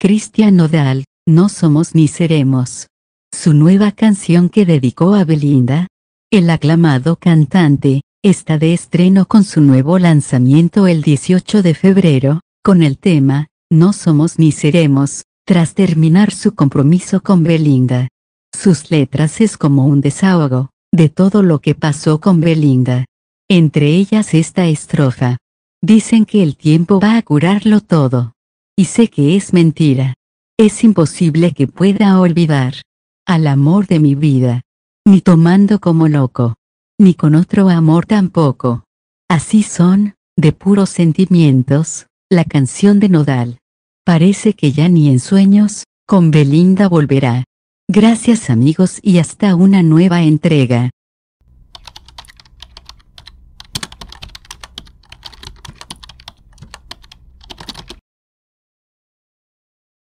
Cristian Odal, No somos ni seremos. Su nueva canción que dedicó a Belinda, el aclamado cantante, está de estreno con su nuevo lanzamiento el 18 de febrero, con el tema, No somos ni seremos, tras terminar su compromiso con Belinda. Sus letras es como un desahogo, de todo lo que pasó con Belinda. Entre ellas esta estrofa. Dicen que el tiempo va a curarlo todo. Y sé que es mentira. Es imposible que pueda olvidar al amor de mi vida. Ni tomando como loco. Ni con otro amor tampoco. Así son, de puros sentimientos, la canción de Nodal. Parece que ya ni en sueños, con Belinda volverá. Gracias amigos y hasta una nueva entrega.